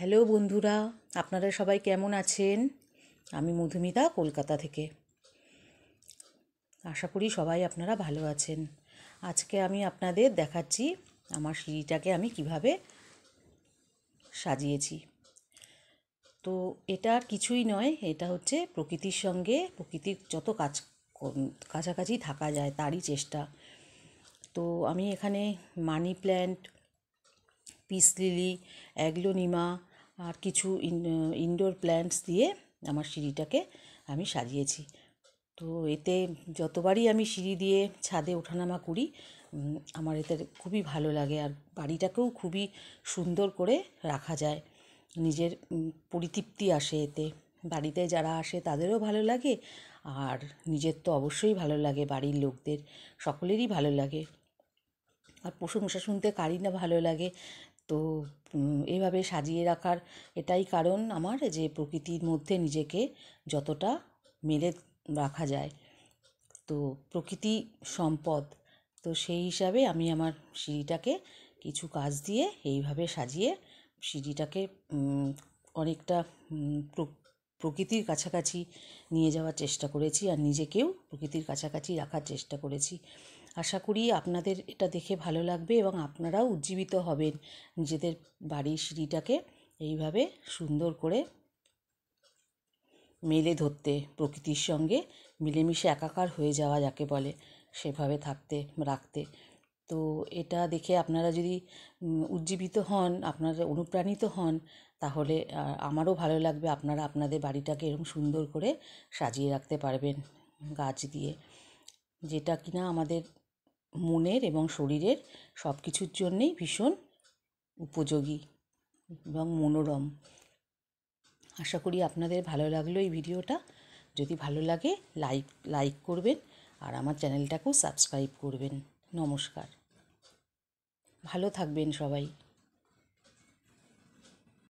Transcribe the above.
hello বন্ধুরা আপনারা সবাই কেমন আছেন আমি মধুমিতা কলকাতা থেকে আশা করি সবাই আপনারা ভালো আছেন আজকে আমি আপনাদের দেখাচ্ছি আমার সিঁড়িটাকে আমি কিভাবে সাজিয়েছি তো এটা আর কিছুই নয় এটা হচ্ছে প্রকৃতির সঙ্গে প্রকৃতির যত কাজ কাছাকাছি থাকা যায় তারই চেষ্টা তো আমি এখানে money plant peace lily aglaonema আর কিছু ইনডোর প্ল্যান্টস দিয়ে আমার সিঁড়িটাকে আমি সাজিয়েছি তো এতে যতবারই আমি সিঁড়ি দিয়ে ছাদে ওঠানামা করি আমার এতে খুবই ভালো লাগে আর বাড়িটাকেও খুবই সুন্দর করে রাখা যায় নিজের পরিতৃপ্তি আসে এতে বাড়িতে যারা আসে তাদেরও ভালো লাগে আর নিজের তো অবশ্যই ভালো লাগে বাড়ির লোকদের সকলেরই ভালো লাগে আর প্রশংসা শুনতে কারই না ভালো লাগে তো এভাবে সাজিয়ে রাখার এটাই কারণ আমার যে প্রকৃতির মধ্যে নিজেকে যতটা মেলে রাখা যায় তো প্রকৃতি সম্পদ তো সেই হিসাবে আমি আমার সিঁড়িটাকে কিছু কাজ দিয়ে এইভাবে সাজিয়ে সিঁড়িটাকে অনেকটা প্রকৃতির কাছাকাছি নিয়ে যাওয়ার চেষ্টা করেছি আর নিজেকেও প্রকৃতির কাছাকাছি রাখার চেষ্টা করেছি আশা করি আপনাদের এটা দেখে ভালো লাগবে এবং আপনারাও উজ্জীবিত হবেন নিজেদের বাড়ির সিঁড়িটাকে এইভাবে সুন্দর করে মেলে ধরতে প্রকৃতির সঙ্গে মিলেমিশে একাকার হয়ে যাওয়া যাকে বলে সেভাবে থাকতে রাখতে তো এটা দেখে আপনারা যদি উজ্জীবিত হন আপনারা অনুপ্রাণিত হন তাহলে আমারও ভালো লাগবে আপনারা আপনাদের বাড়িটাকে এরকম সুন্দর করে সাজিয়ে রাখতে পারবেন গাছ দিয়ে যেটা কিনা আমাদের মনের এবং শরীরের সব কিছুর জন্যেই ভীষণ উপযোগী এবং মনোরম আশা করি আপনাদের ভালো লাগলো এই ভিডিওটা যদি ভালো লাগে লাইক লাইক করবেন আর আমার চ্যানেলটাকেও সাবস্ক্রাইব করবেন নমস্কার ভালো থাকবেন সবাই